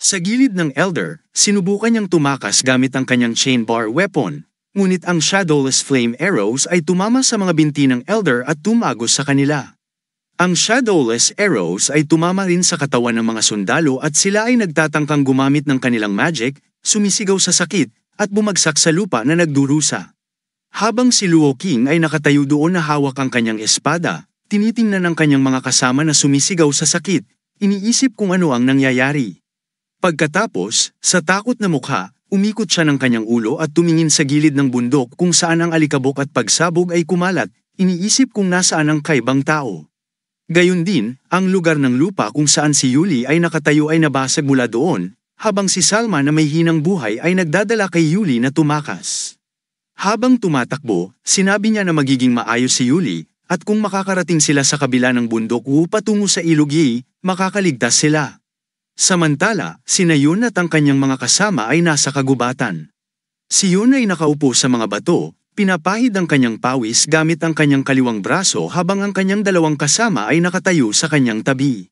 Sa gilid ng Elder, sinubukan niyang tumakas gamit ang kanyang chain bar weapon, ngunit ang Shadowless Flame Arrows ay tumama sa mga binti ng Elder at tumagos sa kanila. Ang Shadowless Arrows ay tumama rin sa katawan ng mga sundalo at sila ay nagtatangkang gumamit ng kanilang magic, sumisigaw sa sakit, at bumagsak sa lupa na nagdurusa. Habang si Luo King ay nakatayo doon na hawak ang kanyang espada, tinitingnan ng kanyang mga kasama na sumisigaw sa sakit, iniisip kung ano ang nangyayari. Pagkatapos, sa takot na mukha, umikot siya ng kanyang ulo at tumingin sa gilid ng bundok kung saan ang alikabok at pagsabog ay kumalat, iniisip kung nasaan ang kaibang tao. Gayun din, ang lugar ng lupa kung saan si Yuli ay nakatayo ay nabasag mula doon, habang si Salma na may hinang buhay ay nagdadala kay Yuli na tumakas. Habang tumatakbo, sinabi niya na magiging maayos si Yuli, at kung makakarating sila sa kabila ng bundok o patungo sa ilog makakaligtas sila. Samantala, si Nayun at ang kanyang mga kasama ay nasa kagubatan. Si Yun ay nakaupo sa mga bato, pinapahid ang kanyang pawis gamit ang kanyang kaliwang braso habang ang kanyang dalawang kasama ay nakatayo sa kanyang tabi.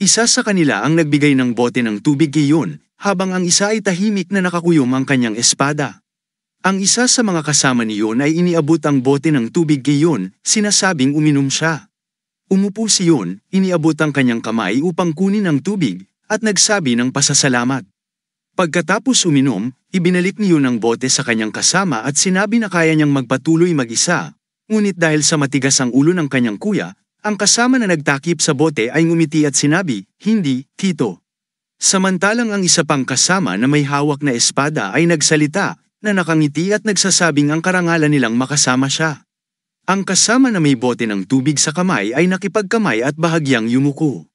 Isa sa kanila ang nagbigay ng bote ng tubig kay Yun, habang ang isa ay tahimik na nakakuyom ang kanyang espada. Ang isa sa mga kasama ni Yun ay iniabot ang bote ng tubig kay Yun, sinasabing uminom siya. Umupo si Yun, iniabot ang kanyang kamay upang kunin ang tubig, at nagsabi ng pasasalamat. Pagkatapos uminom, ibinalik niyo ang bote sa kanyang kasama at sinabi na kaya niyang magpatuloy mag-isa, ngunit dahil sa matigas ang ulo ng kanyang kuya, ang kasama na nagtakip sa bote ay ngumiti at sinabi, Hindi, Tito. Samantalang ang isa pang kasama na may hawak na espada ay nagsalita, na nakangiti at nagsasabing ang karangalan nilang makasama siya. Ang kasama na may bote ng tubig sa kamay ay nakipagkamay at bahagyang yumuko.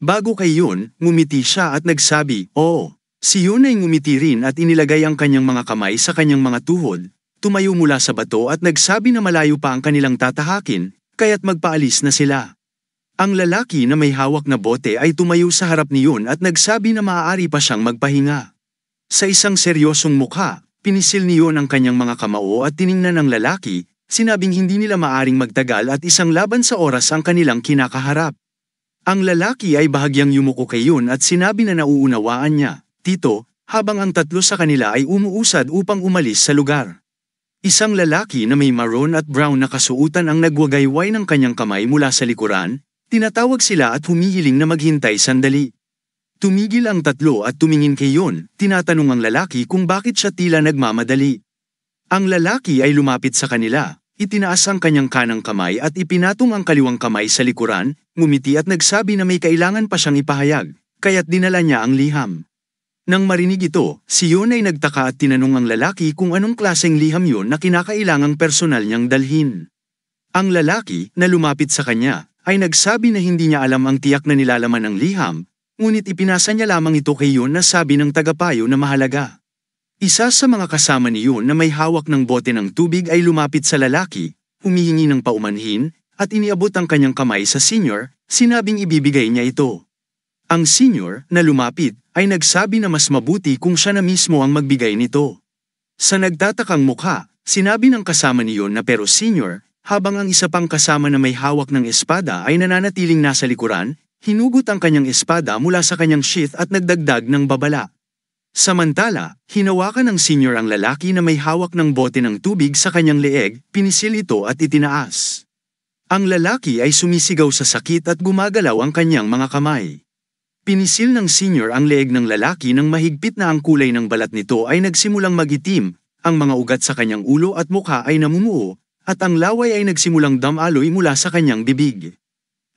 Bago kay Yun, ngumiti siya at nagsabi, Oo. Si Yun ay ngumiti rin at inilagay ang kanyang mga kamay sa kanyang mga tuhod, tumayo mula sa bato at nagsabi na malayo pa ang kanilang tatahakin, kaya't magpaalis na sila. Ang lalaki na may hawak na bote ay tumayo sa harap ni Yun at nagsabi na maaari pa siyang magpahinga. Sa isang seryosong mukha, pinisil ni Yun ang kanyang mga kamao at tiningnan ng lalaki, sinabing hindi nila maaring magtagal at isang laban sa oras ang kanilang kinakaharap. Ang lalaki ay bahagyang yumuko kay Yun at sinabi na nauunawaan niya, Tito, habang ang tatlo sa kanila ay umuusad upang umalis sa lugar. Isang lalaki na may maroon at brown na kasuutan ang nagwagayway ng kanyang kamay mula sa likuran, tinatawag sila at humihiling na maghintay sandali. Tumigil ang tatlo at tumingin kay Yun, tinatanong ang lalaki kung bakit siya tila nagmamadali. Ang lalaki ay lumapit sa kanila, Itinaas ang kanyang kanang kamay at ipinatong ang kaliwang kamay sa likuran, ngumiti at nagsabi na may kailangan pa siyang ipahayag, kaya't dinala niya ang liham. Nang marinig ito, si Yon ay nagtaka at tinanong ang lalaki kung anong klaseng liham yon na kinakailangang personal niyang dalhin. Ang lalaki, na lumapit sa kanya, ay nagsabi na hindi niya alam ang tiyak na nilalaman ng liham, ngunit ipinasa niya lamang ito kay Yun na sabi ng tagapayo na mahalaga. Isa sa mga kasama niyo na may hawak ng bote ng tubig ay lumapit sa lalaki, humihingi ng paumanhin, at iniabot ang kanyang kamay sa senior, sinabing ibibigay niya ito. Ang senior na lumapit ay nagsabi na mas mabuti kung siya na mismo ang magbigay nito. Sa nagtatakang mukha, sinabi ng kasama niyon na pero senior, habang ang isa pang kasama na may hawak ng espada ay nananatiling nasa likuran, hinugot ang kanyang espada mula sa kanyang sheath at nagdagdag ng babala. Samantala, hinawakan ng senior ang lalaki na may hawak ng bote ng tubig sa kanyang leeg, pinisil ito at itinaas. Ang lalaki ay sumisigaw sa sakit at gumagalaw ang kanyang mga kamay. Pinisil ng senior ang leeg ng lalaki nang mahigpit na ang kulay ng balat nito ay nagsimulang magitim, ang mga ugat sa kanyang ulo at mukha ay namumuo, at ang laway ay nagsimulang damaloy mula sa kanyang bibig.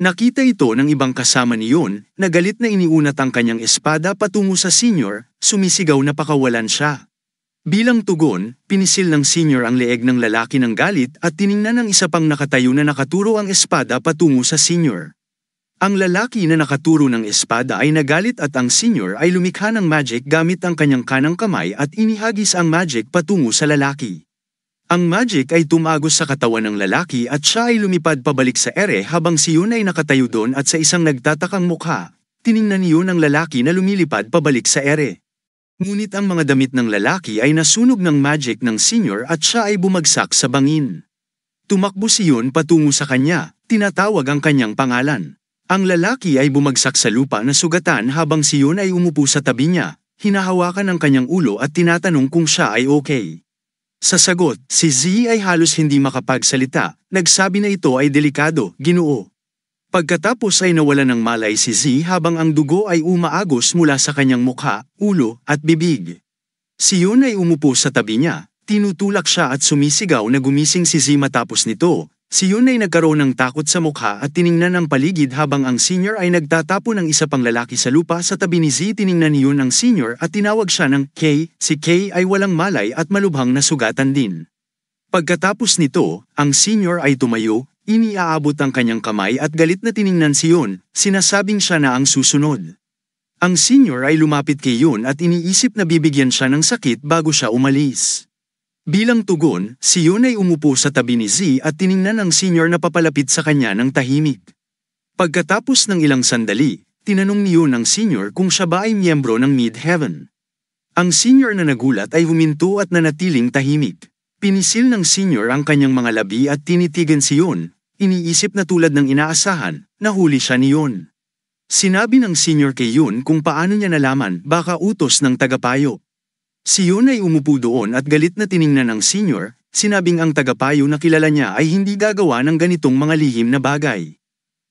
Nakita ito ng ibang kasama niyon na galit na iniunat ang kanyang espada patungo sa senior, sumisigaw na pakawalan siya. Bilang tugon, pinisil ng senior ang leeg ng lalaki ng galit at tiningnan ng isa pang nakatayo na nakaturo ang espada patungo sa senior. Ang lalaki na nakaturo ng espada ay nagalit at ang senior ay lumikha ng magic gamit ang kanyang kanang kamay at inihagis ang magic patungo sa lalaki. Ang magic ay tumagos sa katawan ng lalaki at siya ay lumipad pabalik sa ere habang si Yun ay nakatayo doon at sa isang nagtatakang mukha, tiningnan ni Yun ang lalaki na lumilipad pabalik sa ere. Ngunit ang mga damit ng lalaki ay nasunog ng magic ng senior at siya ay bumagsak sa bangin. Tumakbo si Yun patungo sa kanya, tinatawag ang kanyang pangalan. Ang lalaki ay bumagsak sa lupa na sugatan habang si Yun ay umupo sa tabi niya, hinahawakan ang kanyang ulo at tinatanong kung siya ay okay. Sa sagot, si Z ay halos hindi makapagsalita, nagsabi na ito ay delikado, ginoo. Pagkatapos ay nawala ng malay si Z habang ang dugo ay umaagos mula sa kanyang mukha, ulo, at bibig. Si Yun ay umupo sa tabi niya, tinutulak siya at sumisigaw na gumising si Z matapos nito, Si Yun ay nagkaroon ng takot sa mukha at tiningnan ang paligid habang ang senior ay nagtatapo ng isa pang lalaki sa lupa sa tabi ni Z. Tiningnan ni Yun ang senior at tinawag siya ng K. Si K ay walang malay at malubhang nasugatan din. Pagkatapos nito, ang senior ay tumayo, iniaabot ang kanyang kamay at galit na tiningnan si Yun, sinasabing siya na ang susunod. Ang senior ay lumapit kay Yun at iniisip na bibigyan siya ng sakit bago siya umalis. Bilang tugon, si Yun ay umupo sa tabi ni Z at tiningnan ang senior na papalapit sa kanya ng tahimik. Pagkatapos ng ilang sandali, tinanong ni Yun ang senior kung siya ba ay miyembro ng Midheaven. Ang senior na nagulat ay huminto at nanatiling tahimik. Pinisil ng senior ang kanyang mga labi at tinitigan si Yun, iniisip na tulad ng inaasahan, nahuli siya ni Yun. Sinabi ng senior kay Yun kung paano niya nalaman baka utos ng tagapayo. Si Yun ay umupo doon at galit na tiningnan ng senior, sinabing ang tagapayo na kilala niya ay hindi gagawa ng ganitong mga lihim na bagay.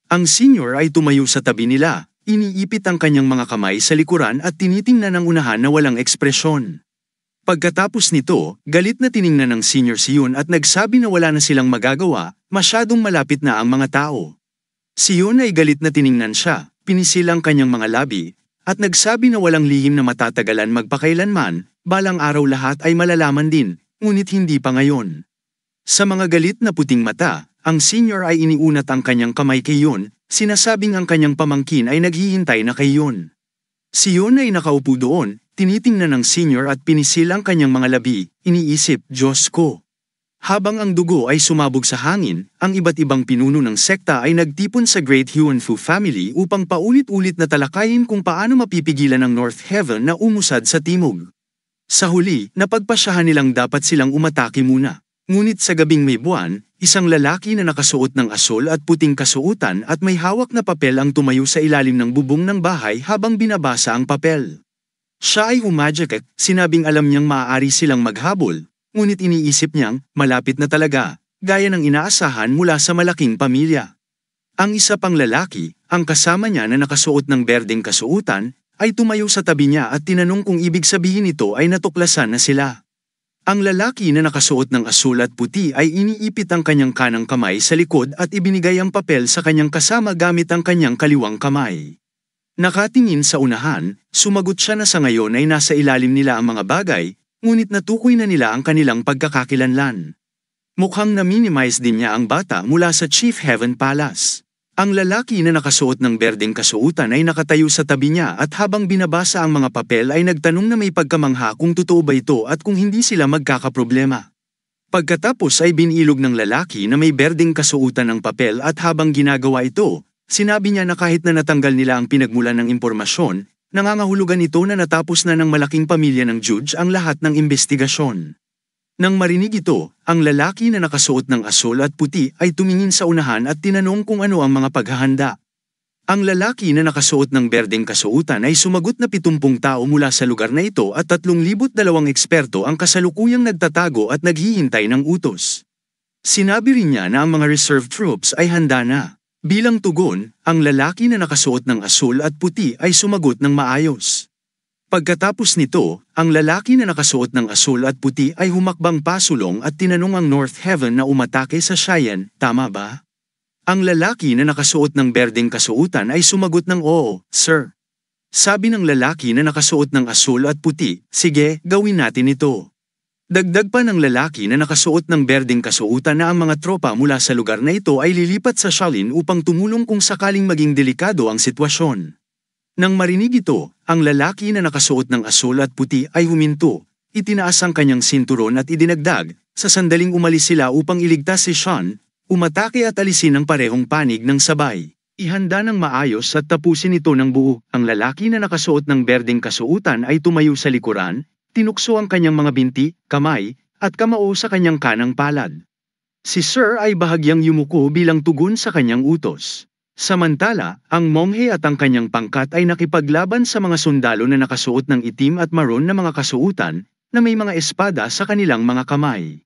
Ang senior ay tumayo sa tabi nila, iniipit ang kanyang mga kamay sa likuran at tinitingnan ang unahan na walang ekspresyon. Pagkatapos nito, galit na tiningnan ng senior si Yun at nagsabi na wala na silang magagawa, masyadong malapit na ang mga tao. Si Yun ay galit na tiningnan siya, pinisil ang kanyang mga labi, at nagsabi na walang lihim na matatagalan magpakailanman, balang araw lahat ay malalaman din, ngunit hindi pa ngayon. Sa mga galit na puting mata, ang senior ay iniunat ang kanyang kamay kay Yun, sinasabing ang kanyang pamangkin ay naghihintay na kay Yun. Si Yun ay nakaupo doon, tinitingnan ng senior at pinisil ang kanyang mga labi, iniisip, Diyos ko. Habang ang dugo ay sumabog sa hangin, ang iba't ibang pinuno ng sekta ay nagtipon sa Great Fu family upang paulit-ulit na talakayin kung paano mapipigilan ng North Heaven na umusad sa timog. Sa huli, napagpasyahan nilang dapat silang umatake muna. Ngunit sa gabing may buwan, isang lalaki na nakasuot ng asol at puting kasuotan at may hawak na papel ang tumayo sa ilalim ng bubong ng bahay habang binabasa ang papel. Siya ay umadyakat, sinabing alam niyang maaari silang maghabol, ngunit iniisip niyang malapit na talaga, gaya ng inaasahan mula sa malaking pamilya. Ang isa pang lalaki, ang kasama niya na nakasuot ng berdeng kasuotan, ay tumayo sa tabi niya at tinanong kung ibig sabihin ito ay natuklasan na sila. Ang lalaki na nakasuot ng asul at puti ay iniipit ang kanyang kanang kamay sa likod at ibinigay ang papel sa kanyang kasama gamit ang kanyang kaliwang kamay. Nakatingin sa unahan, sumagot siya na sa ngayon ay nasa ilalim nila ang mga bagay, ngunit natukoy na nila ang kanilang pagkakakilanlan. Mukhang na-minimize din niya ang bata mula sa Chief Heaven Palace. Ang lalaki na nakasuot ng berdeng kasuutan ay nakatayo sa tabi niya at habang binabasa ang mga papel ay nagtanong na may pagkamangha kung totoo ba ito at kung hindi sila magkakaproblema. Pagkatapos ay binilog ng lalaki na may berdeng kasuutan ng papel at habang ginagawa ito, sinabi niya na kahit na natanggal nila ang pinagmulan ng impormasyon, nangangahulugan ito na natapos na ng malaking pamilya ng judge ang lahat ng investigasyon. Nang marinig ito, ang lalaki na nakasuot ng asul at puti ay tumingin sa unahan at tinanong kung ano ang mga paghahanda. Ang lalaki na nakasuot ng berdeng kasuutan ay sumagot na pitumpung tao mula sa lugar na ito at 3,002 eksperto ang kasalukuyang nagtatago at naghihintay ng utos. Sinabi rin niya na ang mga reserve troops ay handa na. Bilang tugon, ang lalaki na nakasuot ng asul at puti ay sumagot ng maayos. Pagkatapos nito, ang lalaki na nakasuot ng asul at puti ay humakbang pasulong at tinanong ang North Heaven na umatake sa Cheyenne, tama ba? Ang lalaki na nakasuot ng berding kasuotan ay sumagot ng oo, sir. Sabi ng lalaki na nakasuot ng asul at puti, sige, gawin natin ito. Dagdag pa ng lalaki na nakasuot ng berding kasuotan na ang mga tropa mula sa lugar na ito ay lilipat sa Shalin upang tumulong kung sakaling maging delikado ang sitwasyon. Nang marinig ito, ang lalaki na nakasuot ng asul at puti ay huminto, itinaas ang kanyang sinturon at idinagdag, sa sandaling umalis sila upang iligtas si Sean, umatake at alisin ang parehong panig ng sabay. Ihanda ng maayos at tapusin ito ng buo. Ang lalaki na nakasuot ng berdeng kasuutan ay tumayo sa likuran, tinukso ang kanyang mga binti, kamay, at kamao sa kanyang kanang palad. Si Sir ay bahagyang yumuko bilang tugon sa kanyang utos. Samantala, ang monghe at ang kanyang pangkat ay nakipaglaban sa mga sundalo na nakasuot ng itim at maroon na mga kasuutan na may mga espada sa kanilang mga kamay.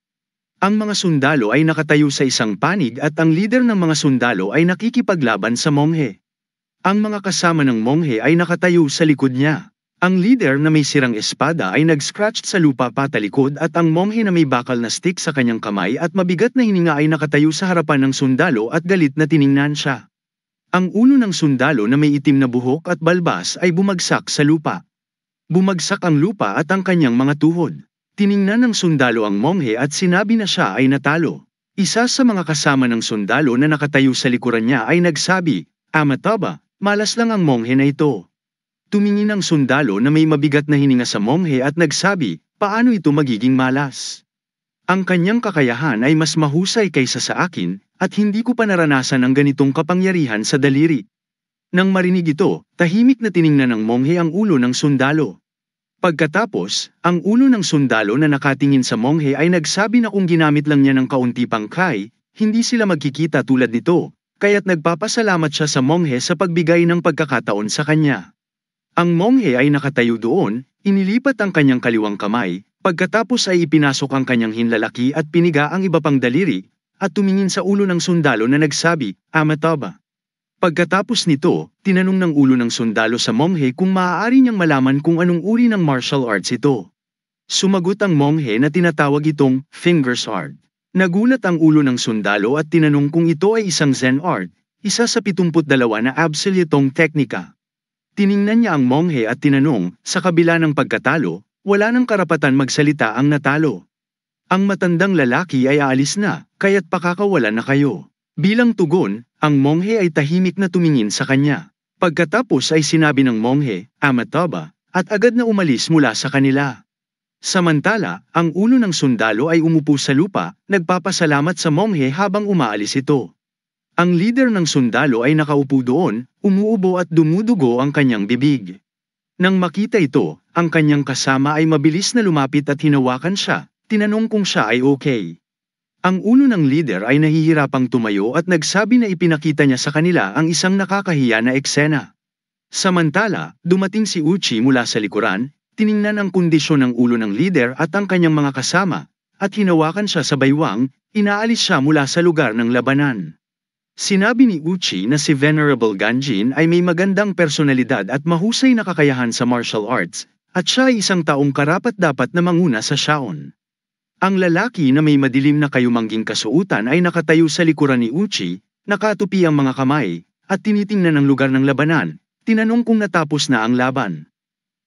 Ang mga sundalo ay nakatayo sa isang panig at ang leader ng mga sundalo ay nakikipaglaban sa monghe. Ang mga kasama ng monghe ay nakatayo sa likod niya. Ang leader na may sirang espada ay nag-scratch sa lupa patalikod at ang monghe na may bakal na stick sa kanyang kamay at mabigat na hininga ay nakatayo sa harapan ng sundalo at galit na tiningnan siya. Ang ulo ng sundalo na may itim na buhok at balbas ay bumagsak sa lupa. Bumagsak ang lupa at ang kanyang mga tuhod. Tiningnan ng sundalo ang monghe at sinabi na siya ay natalo. Isa sa mga kasama ng sundalo na nakatayo sa likuran niya ay nagsabi, Amataba, malas lang ang monghe na ito. Tumingin ang sundalo na may mabigat na hininga sa monghe at nagsabi, paano ito magiging malas? Ang kanyang kakayahan ay mas mahusay kaysa sa akin, at hindi ko pa naranasan ang ganitong kapangyarihan sa daliri. Nang marinig ito, tahimik na tiningnan ng monghe ang ulo ng sundalo. Pagkatapos, ang ulo ng sundalo na nakatingin sa monghe ay nagsabi na kung ginamit lang niya ng kaunti pang hindi sila magkikita tulad nito, kaya't nagpapasalamat siya sa monghe sa pagbigay ng pagkakataon sa kanya. Ang monghe ay nakatayo doon, inilipat ang kanyang kaliwang kamay, Pagkatapos ay ipinasok ang kanyang hinlalaki at piniga ang iba pang daliri, at tumingin sa ulo ng sundalo na nagsabi, Amataba. Pagkatapos nito, tinanong ng ulo ng sundalo sa monghe kung maaari niyang malaman kung anong uri ng martial arts ito. Sumagot ang monghe na tinatawag itong fingers art. Nagulat ang ulo ng sundalo at tinanong kung ito ay isang Zen art, isa sa 72 na absolutong teknika. Tiningnan niya ang monghe at tinanong, sa kabila ng pagkatalo, wala nang karapatan magsalita ang natalo. Ang matandang lalaki ay aalis na, kaya't pakakawalan na kayo. Bilang tugon, ang monghe ay tahimik na tumingin sa kanya. Pagkatapos ay sinabi ng monghe, Amataba, at agad na umalis mula sa kanila. Samantala, ang ulo ng sundalo ay umupo sa lupa, nagpapasalamat sa monghe habang umaalis ito. Ang leader ng sundalo ay nakaupo doon, umuubo at dumudugo ang kanyang bibig. Nang makita ito, ang kanyang kasama ay mabilis na lumapit at hinawakan siya, tinanong kung siya ay okay. Ang ulo ng leader ay nahihirapang tumayo at nagsabi na ipinakita niya sa kanila ang isang nakakahiya na eksena. Samantala, dumating si Uchi mula sa likuran, tiningnan ang kondisyon ng ulo ng leader at ang kanyang mga kasama, at hinawakan siya sa baywang, inaalis siya mula sa lugar ng labanan. Sinabi ni Uchi na si Venerable Ganjin ay may magandang personalidad at mahusay na kakayahan sa martial arts, at siya ay isang taong karapat dapat na manguna sa Shaon. Ang lalaki na may madilim na kayumangging kasuutan ay nakatayo sa likuran ni Uchi, nakatupi ang mga kamay, at tinitingnan ang lugar ng labanan, tinanong kung natapos na ang laban.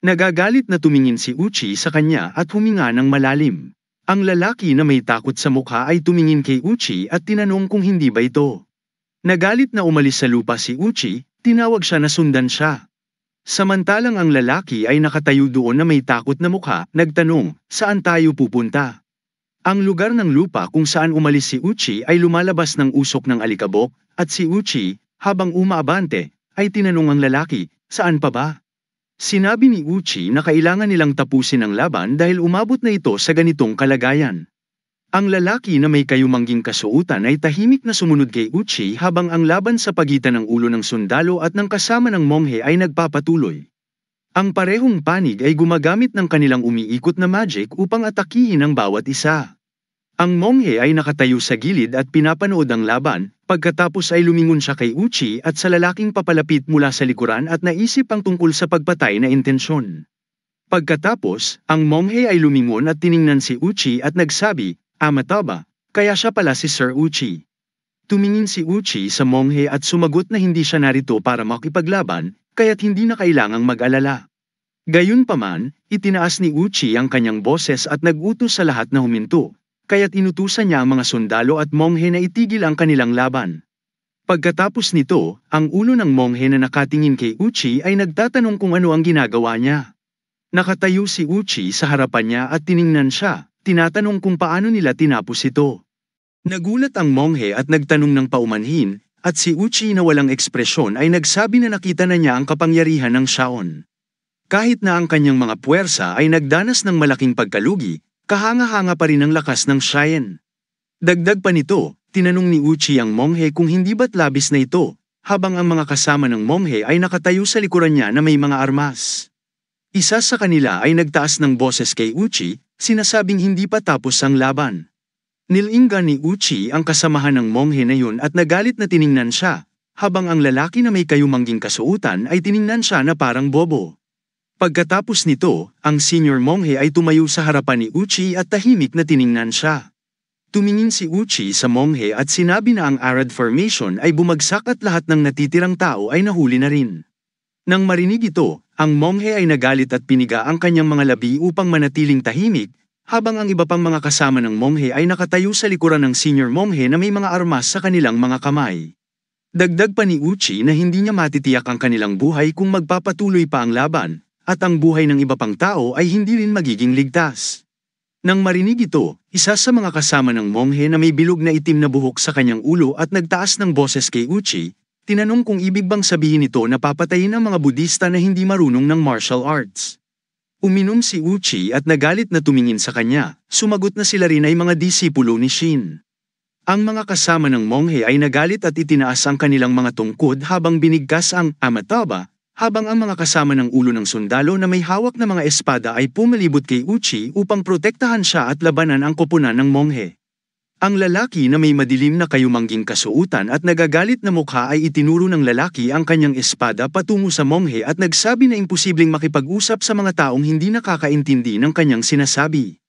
Nagagalit na tumingin si Uchi sa kanya at huminga ng malalim. Ang lalaki na may takot sa mukha ay tumingin kay Uchi at tinanong kung hindi ba ito. Nagalit na umalis sa lupa si Uchi, tinawag siya na sundan siya. Samantalang ang lalaki ay nakatayo doon na may takot na mukha, nagtanong, saan tayo pupunta? Ang lugar ng lupa kung saan umalis si Uchi ay lumalabas ng usok ng alikabok, at si Uchi, habang umaabante, ay tinanong ang lalaki, saan pa ba? Sinabi ni Uchi na kailangan nilang tapusin ang laban dahil umabot na ito sa ganitong kalagayan. Ang lalaki na may kayumangging kasuutan ay tahimik na sumunod kay Uchi habang ang laban sa pagitan ng ulo ng sundalo at ng kasama ng monghe ay nagpapatuloy. Ang parehong panig ay gumagamit ng kanilang umiikot na magic upang atakihin ang bawat isa. Ang monghe ay nakatayo sa gilid at pinapanood ang laban, pagkatapos ay lumingon siya kay Uchi at sa lalaking papalapit mula sa likuran at naisip ang tungkol sa pagpatay na intensyon. Pagkatapos, ang monghe ay lumingon at tiningnan si Uchi at nagsabi, Amataba, kaya siya pala si Sir Uchi. Tumingin si Uchi sa monghe at sumagot na hindi siya narito para makipaglaban, kaya't hindi na kailangang mag-alala. Gayunpaman, itinaas ni Uchi ang kanyang boses at nag-utos sa lahat na huminto, kaya't inutusan niya ang mga sundalo at monghe na itigil ang kanilang laban. Pagkatapos nito, ang ulo ng monghe na nakatingin kay Uchi ay nagtatanong kung ano ang ginagawa niya. Nakatayo si Uchi sa harapan niya at tiningnan siya, tinatanong kung paano nila tinapos ito. Nagulat ang monghe at nagtanong ng paumanhin, at si Uchi na walang ekspresyon ay nagsabi na nakita na niya ang kapangyarihan ng Shaon. Kahit na ang kanyang mga puwersa ay nagdanas ng malaking pagkalugi, kahanga-hanga pa rin ang lakas ng Shayan. Dagdag pa nito, tinanong ni Uchi ang monghe kung hindi ba't labis na ito, habang ang mga kasama ng monghe ay nakatayo sa likuran niya na may mga armas. Isa sa kanila ay nagtaas ng boses kay Uchi, sinasabing hindi pa tapos ang laban. Nilingga ni Uchi ang kasamahan ng monghe na yun at nagalit na tiningnan siya, habang ang lalaki na may kayumangging kasuutan ay tiningnan siya na parang bobo. Pagkatapos nito, ang senior monghe ay tumayo sa harapan ni Uchi at tahimik na tiningnan siya. Tumingin si Uchi sa monghe at sinabi na ang Arad Formation ay bumagsak at lahat ng natitirang tao ay nahuli na rin. Nang marinig ito, ang monghe ay nagalit at piniga ang kanyang mga labi upang manatiling tahimik, habang ang iba pang mga kasama ng monghe ay nakatayo sa likuran ng senior monghe na may mga armas sa kanilang mga kamay. Dagdag pa ni Uchi na hindi niya matitiyak ang kanilang buhay kung magpapatuloy pa ang laban, at ang buhay ng iba pang tao ay hindi rin magiging ligtas. Nang marinig ito, isa sa mga kasama ng monghe na may bilog na itim na buhok sa kanyang ulo at nagtaas ng boses kay Uchi, Tinanong kung ibig bang sabihin ito na papatayin ang mga Budista na hindi marunong ng martial arts. Uminom si Uchi at nagalit na tumingin sa kanya, sumagot na sila rin ay mga disipulo ni Shin. Ang mga kasama ng monghe ay nagalit at itinaas ang kanilang mga tungkod habang binigkas ang amataba, habang ang mga kasama ng ulo ng sundalo na may hawak na mga espada ay pumalibot kay Uchi upang protektahan siya at labanan ang koponan ng monghe. Ang lalaki na may madilim na kayumangging kasuutan at nagagalit na mukha ay itinuro ng lalaki ang kanyang espada patungo sa monghe at nagsabi na imposibleng makipag-usap sa mga taong hindi nakakaintindi ng kanyang sinasabi.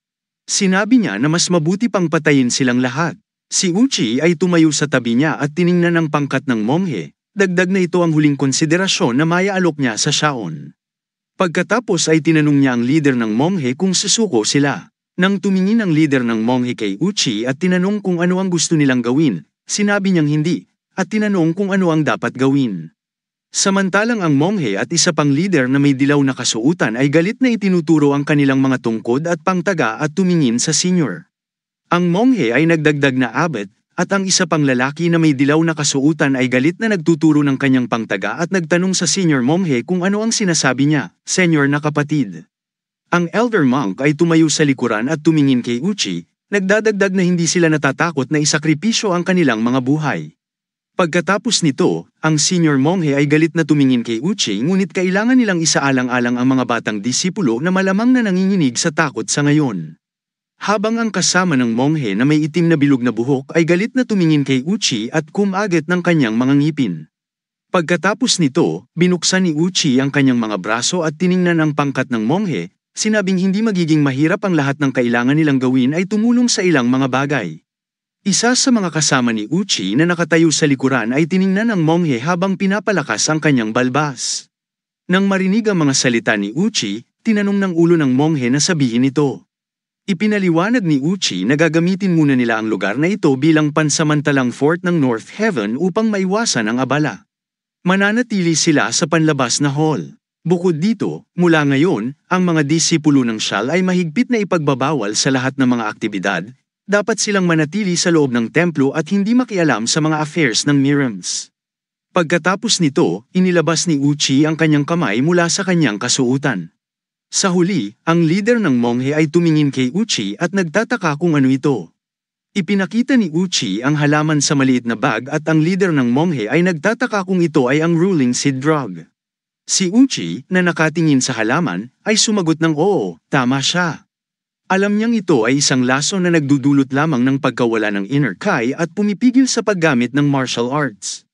Sinabi niya na mas mabuti pang patayin silang lahat. Si Uchi ay tumayo sa tabi niya at tiningnan ang pangkat ng monghe, dagdag na ito ang huling konsiderasyon na maialok niya sa Shaon. Pagkatapos ay tinanong niya ang leader ng monghe kung susuko sila. Nang tumingin ang leader ng Monghe kay Uchi at tinanong kung ano ang gusto nilang gawin, sinabi niyang hindi, at tinanong kung ano ang dapat gawin. Samantalang ang Monghe at isa pang leader na may dilaw na kasuutan ay galit na itinuturo ang kanilang mga tungkod at pangtaga at tumingin sa senior. Ang Monghe ay nagdagdag na abet, at ang isa pang lalaki na may dilaw na kasuutan ay galit na nagtuturo ng kanyang pangtaga at nagtanong sa senior Monghe kung ano ang sinasabi niya, senior na kapatid. Ang elder monk ay tumayo sa likuran at tumingin kay Uchi, nagdadagdag na hindi sila natatakot na isakripisyo ang kanilang mga buhay. Pagkatapos nito, ang senior monghe ay galit na tumingin kay Uchi ngunit kailangan nilang isaalang-alang ang mga batang disipulo na malamang na nanginginig sa takot sa ngayon. Habang ang kasama ng monghe na may itim na bilog na buhok ay galit na tumingin kay Uchi at kumagat ng kanyang mga ngipin. Pagkatapos nito, binuksan ni Uchi ang kanyang mga braso at tiningnan ang pangkat ng monghe, Sinabing hindi magiging mahirap ang lahat ng kailangan nilang gawin ay tumulong sa ilang mga bagay. Isa sa mga kasama ni Uchi na nakatayo sa likuran ay tiningnan ng monghe habang pinapalakas ang kanyang balbas. Nang marinig ang mga salita ni Uchi, tinanong ng ulo ng monghe na sabihin ito. Ipinaliwanag ni Uchi na gagamitin muna nila ang lugar na ito bilang pansamantalang fort ng North Heaven upang maiwasan ang abala. Mananatili sila sa panlabas na hall. Bukod dito, mula ngayon, ang mga disipulo ng Shal ay mahigpit na ipagbabawal sa lahat ng mga aktibidad, dapat silang manatili sa loob ng templo at hindi makialam sa mga affairs ng Mirams. Pagkatapos nito, inilabas ni Uchi ang kanyang kamay mula sa kanyang kasuutan. Sa huli, ang leader ng monghe ay tumingin kay Uchi at nagtataka kung ano ito. Ipinakita ni Uchi ang halaman sa maliit na bag at ang leader ng monghe ay nagtataka kung ito ay ang ruling seed drug. Si Uchi na nakatingin sa halaman ay sumagot ng oo, tama siya. Alam niyang ito ay isang laso na nagdudulot lamang ng pagkawala ng inner kai at pumipigil sa paggamit ng martial arts.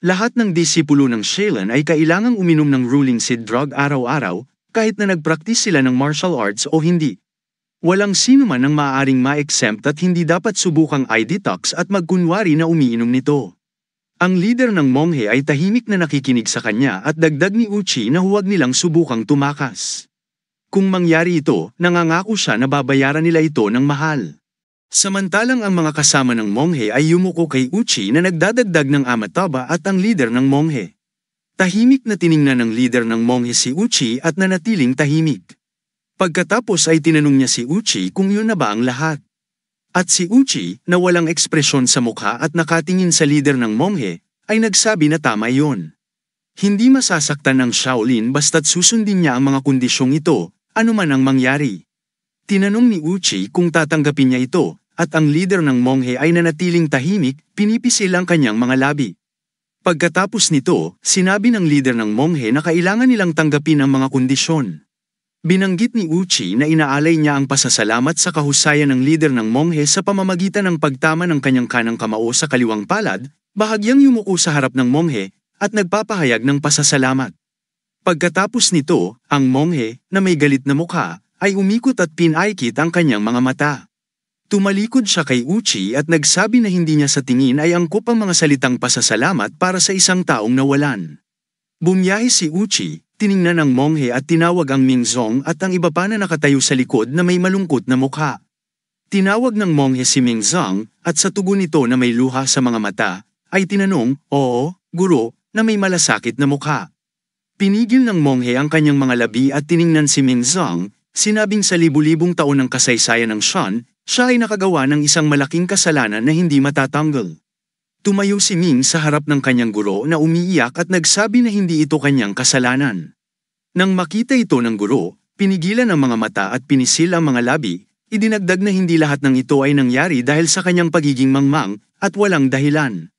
Lahat ng disipulo ng Shailan ay kailangang uminom ng ruling seed drug araw-araw kahit na nagpraktis sila ng martial arts o hindi. Walang sino man ang maaaring ma-exempt at hindi dapat subukang eye detox at magkunwari na umiinom nito. Ang leader ng monghe ay tahimik na nakikinig sa kanya at dagdag ni Uchi na huwag nilang subukang tumakas. Kung mangyari ito, nangangako siya na babayaran nila ito ng mahal. Samantalang ang mga kasama ng monghe ay yumuko kay Uchi na nagdadagdag ng Amataba at ang leader ng monghe. Tahimik na tiningnan ng leader ng monghe si Uchi at nanatiling tahimik. Pagkatapos ay tinanong niya si Uchi kung yun na ba ang lahat. At si Uchi, na walang ekspresyon sa mukha at nakatingin sa lider ng monghe, ay nagsabi na tama yon. Hindi masasaktan ng Shaolin basta't susundin niya ang mga kondisyong ito, anuman ang mangyari. Tinanong ni Uchi kung tatanggapin niya ito, at ang lider ng monghe ay nanatiling tahimik, pinipisil ang kanyang mga labi. Pagkatapos nito, sinabi ng lider ng monghe na kailangan nilang tanggapin ang mga kondisyon. Binanggit ni Uchi na inaalay niya ang pasasalamat sa kahusayan ng lider ng monghe sa pamamagitan ng pagtama ng kanyang kanang kamao sa kaliwang palad, bahagyang yumuko sa harap ng monghe, at nagpapahayag ng pasasalamat. Pagkatapos nito, ang monghe, na may galit na mukha, ay umikot at pinaikit ang kanyang mga mata. Tumalikod siya kay Uchi at nagsabi na hindi niya sa tingin ay angkop ang mga salitang pasasalamat para sa isang taong nawalan. Bumiyahe si Uchi, Tiningnan ang monghe at tinawag ang Mingzong at ang iba pa na nakatayo sa likod na may malungkot na mukha. Tinawag ng monghe si Mingzong at sa tugon nito na may luha sa mga mata, ay tinanong, Oo, guro, na may malasakit na mukha. Pinigil ng monghe ang kanyang mga labi at tiningnan si Mingzong, sinabing sa libu-libong taon ng kasaysayan ng Shan, siya ay nakagawa ng isang malaking kasalanan na hindi matatanggol. Tumayo si Ming sa harap ng kanyang guro na umiiyak at nagsabi na hindi ito kanyang kasalanan. Nang makita ito ng guro, pinigilan ang mga mata at pinisil ang mga labi, idinagdag na hindi lahat ng ito ay nangyari dahil sa kanyang pagiging mangmang at walang dahilan.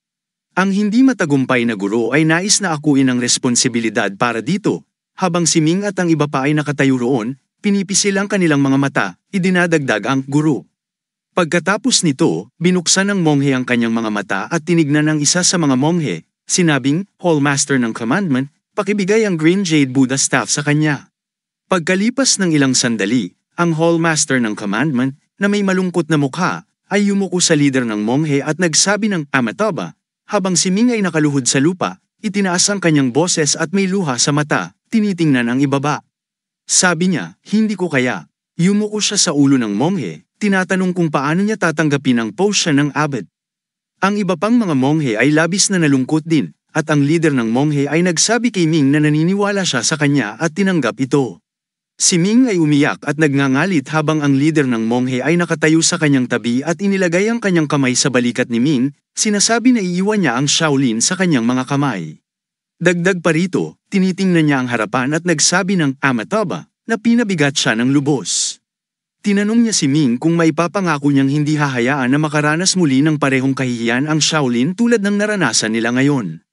Ang hindi matagumpay na guro ay nais na akuin ang responsibilidad para dito, habang si Ming at ang iba pa ay nakatayo roon, pinipisil ang kanilang mga mata, idinadagdag ang guro. Pagkatapos nito, binuksan ng monghe ang kanyang mga mata at tinignan ng isa sa mga monghe, sinabing, Hallmaster ng Commandment, pakibigay ang Green Jade Buddha Staff sa kanya. Pagkalipas ng ilang sandali, ang Hallmaster ng Commandment, na may malungkot na mukha, ay yumuko sa leader ng monghe at nagsabi ng Amataba, habang si Ming ay nakaluhod sa lupa, itinaas ang kanyang boses at may luha sa mata, tinitingnan ang ibaba. Sabi niya, hindi ko kaya. Yumuko siya sa ulo ng monghe, tinatanong kung paano niya tatanggapin ang post siya ng abbot. Ang iba pang mga monghe ay labis na nalungkot din, at ang leader ng monghe ay nagsabi kay Ming na naniniwala siya sa kanya at tinanggap ito. Si Ming ay umiyak at nagngangalit habang ang leader ng monghe ay nakatayo sa kanyang tabi at inilagay ang kanyang kamay sa balikat ni Ming, sinasabi na iiwan niya ang Shaolin sa kanyang mga kamay. Dagdag pa rito, tinitingnan niya ang harapan at nagsabi ng Amataba na pinabigat siya ng lubos. Tinanong niya si Ming kung may papangako niyang hindi hahayaan na makaranas muli ng parehong kahihiyan ang Shaolin tulad ng naranasan nila ngayon.